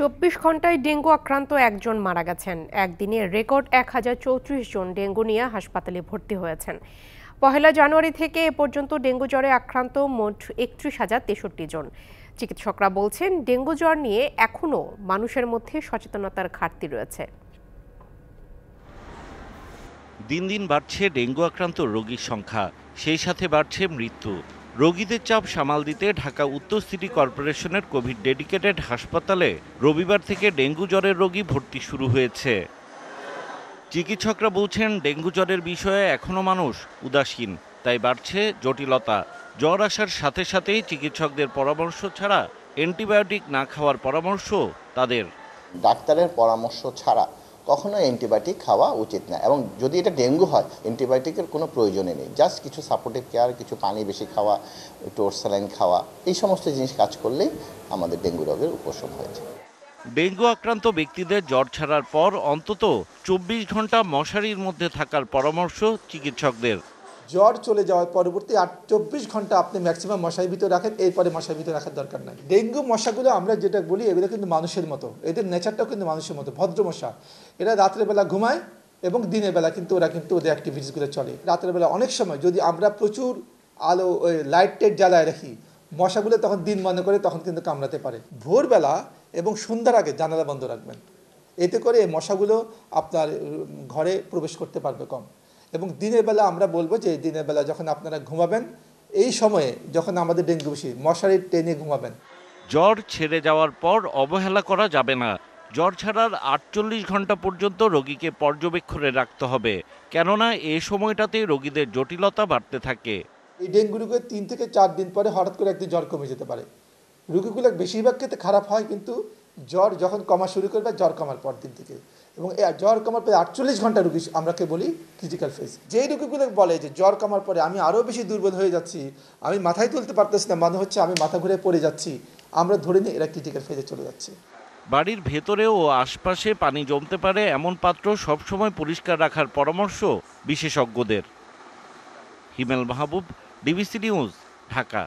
চব্বিশ ঘন্টায় ডেঙ্গু আক্রান্ত একজন মারা গেছেন একদিনে রেকর্ড এক হাজার চৌত্রিশ জন ডেঙ্গু নিয়ে হাসপাতালে ভর্তি হয়েছেন পহেলা জানুয়ারি থেকে এ পর্যন্ত ডেঙ্গু জ্বরে আক্রান্ত মোট একত্রিশ হাজার তেষট্টি জন চিকিৎসকরা বলছেন ডেঙ্গু জ্বর নিয়ে এখনও মানুষের মধ্যে সচেতনতার ঘাটতি রয়েছে দিন দিন বাড়ছে ডেঙ্গু আক্রান্ত রোগীর সংখ্যা সেই সাথে বাড়ছে মৃত্যু রোগীদের চাপ সামাল দিতে ঢাকা উত্তর সিটি কর্পোরেশনের কোভিড ডেডিকেটেড হাসপাতালে রবিবার থেকে ডেঙ্গু জ্বরের রোগী ভর্তি শুরু হয়েছে চিকিৎসকরা বলছেন ডেঙ্গু জ্বরের বিষয়ে এখনও মানুষ উদাসীন তাই বাড়ছে জটিলতা জ্বর আসার সাথে সাথেই চিকিৎসকদের পরামর্শ ছাড়া অ্যান্টিবায়োটিক না খাওয়ার পরামর্শ তাদের ডাক্তারের পরামর্শ ছাড়া কখনোই অ্যান্টিবায়োটিক খাওয়া উচিত না এবং যদি এটা ডেঙ্গু হয় অ্যান্টিবায়োটিকের কোনো প্রয়োজনই নেই জাস্ট কিছু সাপোর্টিভ কেয়ার কিছু পানি বেশি খাওয়া একটু ওরসালাইন খাওয়া এই সমস্ত জিনিস কাজ করলেই আমাদের ডেঙ্গু রোগের উপশম হয়েছে ডেঙ্গু আক্রান্ত ব্যক্তিদের জ্বর ছাড়ার পর অন্তত চব্বিশ ঘন্টা মশারির মধ্যে থাকার পরামর্শ চিকিৎসকদের জ্বর চলে যাওয়ার পরবর্তী আট চব্বিশ ঘন্টা আপনি ম্যাক্সিমাম মশার ভিতরে রাখেন এরপরে মশার ভিতরে রাখার দরকার নাই ডেঙ্গু মশাগুলো আমরা যেটা বলি এগুলো কিন্তু মানুষের মতো এদের নেচারটাও কিন্তু মানুষের মতো ভদ্র মশা এরা রাত্রেবেলা ঘুমায় এবং দিনের বেলা কিন্তু ওরা কিন্তু ওদের অ্যাক্টিভিটিসগুলো চলে রাতের বেলা অনেক সময় যদি আমরা প্রচুর আলো ওই লাইট টেট জ্বালায় রাখি মশাগুলো তখন দিন মনে করে তখন কিন্তু কামড়াতে পারে ভোরবেলা এবং সন্ধ্যার আগে জানালা বন্ধ রাখবেন এতে করে মশাগুলো আপনার ঘরে প্রবেশ করতে পারবে কম এবং দিনের বেলা আমরা বলবো যে দিনের বেলা যখন আপনারা ঘুমাবেন এই সময়ে যখন আমাদের ডেঙ্গু বেশি মশারি টেনে ঘুমাবেন জ্বর ছেড়ে যাওয়ার পর অবহেলা করা যাবে না জ্বর ছাড়ার আটচল্লিশ ঘন্টা পর্যন্ত রোগীকে পর্যবেক্ষণে রাখতে হবে কেননা এ সময়টাতে রোগীদের জটিলতা বাড়তে থাকে এই ডেঙ্গু রোগে তিন থেকে চার দিন পরে হঠাৎ করে একদিন জ্বর কমে যেতে পারে রোগীগুলো বেশিরভাগ ক্ষেত্রে খারাপ হয় কিন্তু জ্বর যখন কমা শুরু করবে জ্বর কমার পর দিন থেকে এবং এই জ্বর কমার পরে আটচল্লিশ ঘন্টা রুগী আমরাকে বলি ক্রিটিক্যাল ফেজ যেই রুগীগুলো বলে যে জ্বর কমার পরে আমি আরও বেশি দুর্বল হয়ে যাচ্ছি আমি মাথায় তুলতে পারতেছি না মনে হচ্ছে আমি মাথা ঘুরে পড়ে যাচ্ছি আমরা ধরে নিই এরা ক্রিটিক্যাল ফেজে চলে যাচ্ছে বাড়ির ভেতরেও ও আশপাশে পানি জমতে পারে এমন পাত্র সবসময় পরিষ্কার রাখার পরামর্শ বিশেষজ্ঞদের হিমেল মাহবুব ডিবিসি নিউজ ঢাকা